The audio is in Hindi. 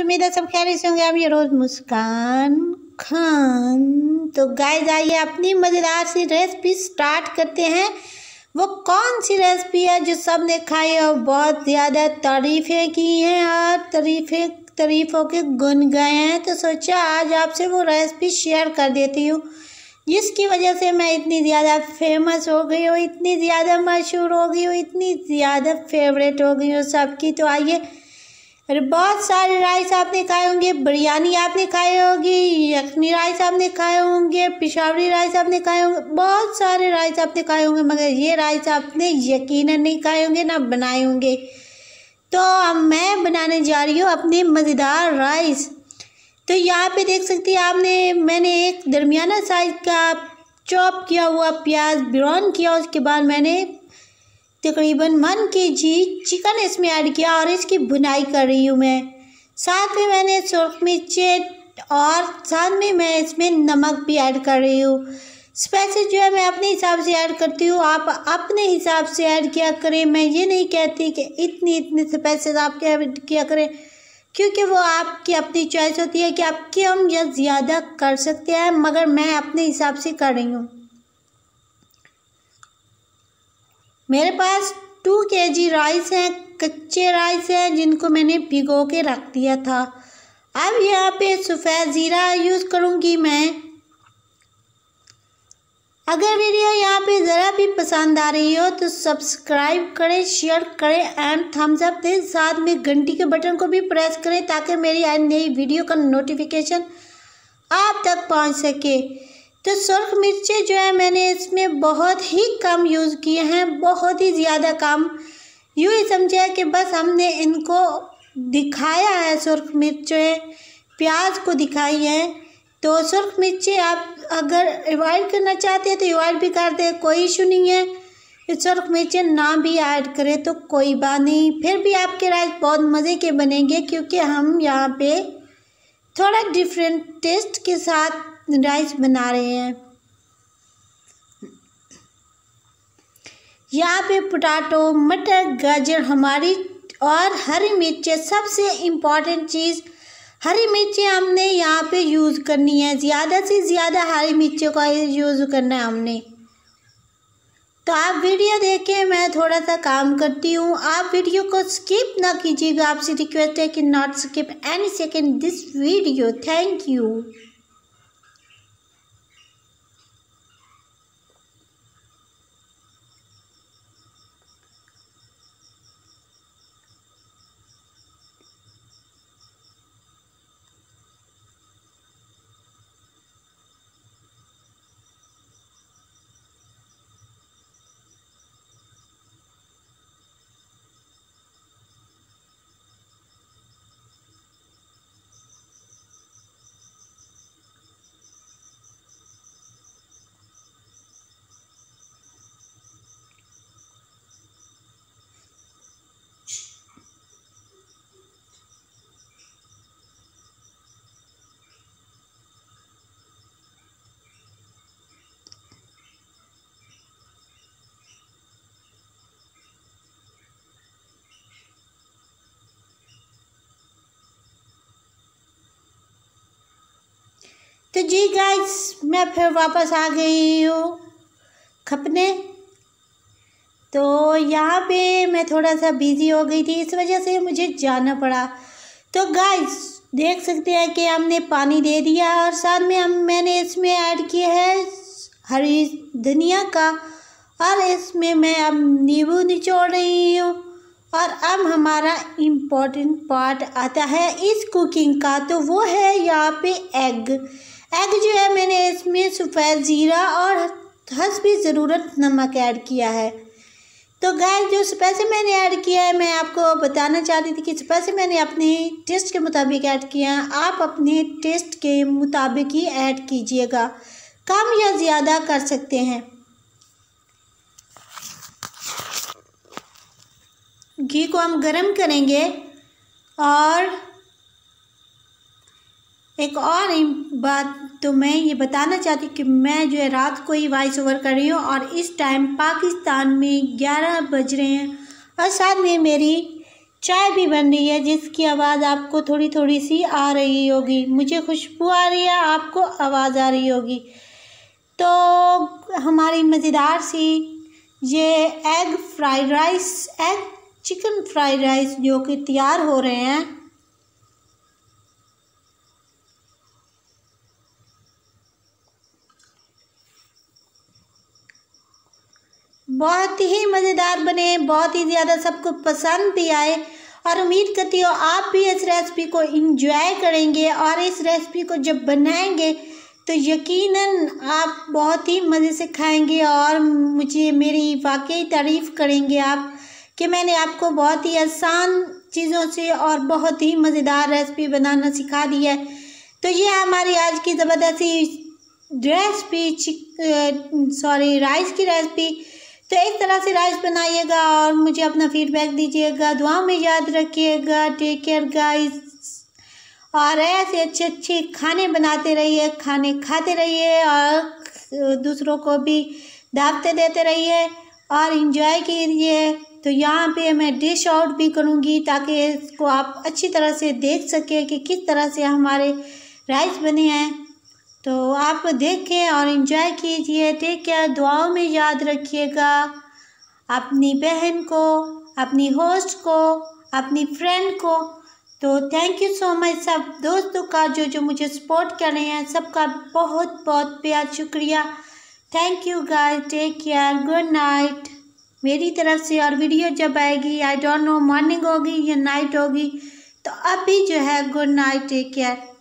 उम्मीद है सब खैर से होंगे आप ये रोज़ मुस्कान खान तो गाय जाइए अपनी मज़ेदार सी रेसिपी स्टार्ट करते हैं वो कौन सी रेसिपी है जो सब ने खाई और बहुत ज़्यादा तारीफ़ें की हैं और तारीफ़ें तारीफ़ों के गुन गए हैं तो सोचा आज आपसे वो रेसिपी शेयर कर देती हूँ जिसकी वजह से मैं इतनी ज़्यादा फेमस हो गई हूँ इतनी ज़्यादा मशहूर हो गई हूँ इतनी ज़्यादा फेवरेट हो गई हूँ सबकी तो आइए अरे बहुत सारे राइस आपने खाए होंगे बिरयानी आपने खाए होगी यखनी राइस आपने खाए होंगे पिशावरी राइस आपने खाए होंगे बहुत सारे राइस आपने खाए होंगे मगर ये राइस आपने यकीनन नहीं खाए होंगे ना बनाए होंगे तो अब मैं बनाने जा रही हूँ अपने मज़ेदार राइस तो यहाँ पे देख सकती है आपने मैंने एक दरमियाना साइज़ का चॉप किया हुआ प्याज ब्राउन किया उसके बाद मैंने तकरीबन मन के जी चिकन इसमें ऐड किया और इसकी बुनाई कर रही हूँ मैं साथ में मैंने सुरख मिर्चे और साथ में मैं इसमें नमक भी ऐड कर रही हूँ स्पाइसेस जो है मैं अपने हिसाब से ऐड करती हूँ आप अपने हिसाब से ऐड किया करें मैं ये नहीं कहती कि इतनी इतनी स्पाइसेस आप ऐड किया करें क्योंकि वो आपकी अपनी चॉइस होती है कि आप कम या ज़्यादा कर सकते हैं मगर मैं अपने हिसाब से कर रही हूँ मेरे पास टू के जी राइस हैं कच्चे राइस हैं जिनको मैंने भिगो के रख दिया था अब यहाँ पे सफ़ेद ज़ीरा यूज़ करूँगी मैं अगर वीडियो यहाँ पे ज़रा भी पसंद आ रही हो तो सब्सक्राइब करें शेयर करें एंड थम्स अप दें साथ में घंटी के बटन को भी प्रेस करें ताकि मेरी नई वीडियो का नोटिफिकेशन आप तक पहुँच सके तो सुर्ख मिर्चें जो है मैंने इसमें बहुत ही कम यूज़ किए हैं बहुत ही ज़्यादा कम यूँ ही समझा कि बस हमने इनको दिखाया है सुर्ख मिर्चें प्याज को दिखाई है तो सुर्ख मिर्चें आप अगर अवॉइड करना चाहते हैं तो अवॉइड भी कर दे कोई इशू नहीं है सुर्ख मिर्चें ना भी ऐड करें तो कोई बात नहीं फिर भी आपके राइस बहुत मज़े के बनेंगे क्योंकि हम यहाँ पे थोड़ा डिफरेंट टेस्ट के साथ राइस बना रहे हैं यहाँ पे पोटाटो मटर गाजर हमारी और हरी मिर्चें सबसे इम्पॉर्टेंट चीज़ हरी मिर्चें हमने यहाँ पे यूज़ करनी है ज़्यादा से ज़्यादा हरी मिर्चों का यूज़ करना है हमने तो आप वीडियो देखें मैं थोड़ा सा काम करती हूँ आप वीडियो को स्किप ना कीजिएगा आपसे रिक्वेस्ट है कि not skip any second this video thank you तो जी गाइस मैं फिर वापस आ गई हूँ खपने तो यहाँ पे मैं थोड़ा सा बिज़ी हो गई थी इस वजह से मुझे जाना पड़ा तो गाइस देख सकते हैं कि हमने पानी दे दिया और साथ में हम मैंने इसमें ऐड किया है हरी धनिया का और इसमें मैं अब नींबू निचोड़ रही हूँ और अब हमारा इम्पोर्टेंट पार्ट आता है इस कुकिंग का तो वो है यहाँ पे एग एग जो है मैंने इसमें सफ़ेद ज़ीरा और हंस भी ज़रूरत नमक ऐड किया है तो गाय जो स्पैसे मैंने ऐड किया है मैं आपको बताना चाहती थी कि स्पैसे मैंने अपने टेस्ट के मुताबिक ऐड किया आप अपने टेस्ट के मुताबिक ही ऐड कीजिएगा कम या ज़्यादा कर सकते हैं घी को हम गरम करेंगे और एक और बात तो मैं ये बताना चाहती कि मैं जो है रात को ही वॉइस ओवर कर रही हूँ और इस टाइम पाकिस्तान में ग्यारह बज रहे हैं और साथ में मेरी चाय भी बन रही है जिसकी आवाज़ आपको थोड़ी थोड़ी सी आ रही होगी मुझे खुशबू आ रही है आपको आवाज़ आ रही होगी तो हमारी मज़ेदार सी ये egg fried rice egg chicken fried rice जो कि तैयार हो रहे हैं बहुत ही मज़ेदार बने बहुत ही ज़्यादा सबको पसंद भी आए और उम्मीद करती हो आप भी इस रेसिपी को इंजॉय करेंगे और इस रेसिपी को जब बनाएंगे तो यकीनन आप बहुत ही मज़े से खाएंगे और मुझे मेरी वाकई तारीफ़ करेंगे आप कि मैंने आपको बहुत ही आसान चीज़ों से और बहुत ही मज़ेदार रेसिपी बनाना सिखा दी है तो ये हमारी आज की ज़बरदस्ती रेसिपी सॉरी राइस की रेसिपी तो एक तरह से राइस बनाइएगा और मुझे अपना फीडबैक दीजिएगा दुआ में याद रखिएगा टेक केयर गाइस और ऐसे अच्छे अच्छे खाने बनाते रहिए खाने खाते रहिए और दूसरों को भी दावते देते रहिए और इन्जॉय कीजिए तो यहाँ पे मैं डिश आउट भी करूँगी ताकि इसको आप अच्छी तरह से देख सकें कि किस तरह से हमारे राइस बने हैं तो आप देखें और इन्जॉय कीजिए टेक केयर दुआओं में याद रखिएगा अपनी बहन को अपनी होस्ट को अपनी फ्रेंड को तो थैंक यू सो मच सब दोस्तों का जो जो मुझे सपोर्ट कर रहे हैं सबका बहुत बहुत प्यार शुक्रिया thank you guys take care good night मेरी तरफ से और वीडियो जब आएगी आई डोंट नो मॉर्निंग होगी या नाइट होगी तो अभी जो है गुड नाइट टेक केयर